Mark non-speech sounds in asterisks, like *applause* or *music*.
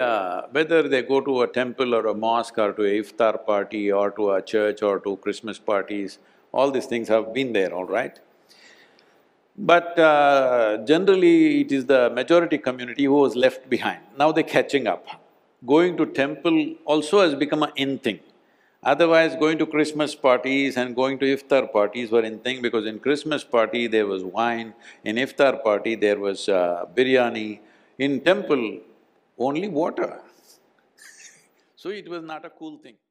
Yeah, whether they go to a temple or a mosque or to a iftar party or to a church or to Christmas parties, all these things have been there, all right? But uh, generally, it is the majority community who was left behind. Now they're catching up. Going to temple also has become an in thing. Otherwise, going to Christmas parties and going to iftar parties were in thing because in Christmas party there was wine, in iftar party there was uh, biryani, in temple only water. *laughs* so it was not a cool thing.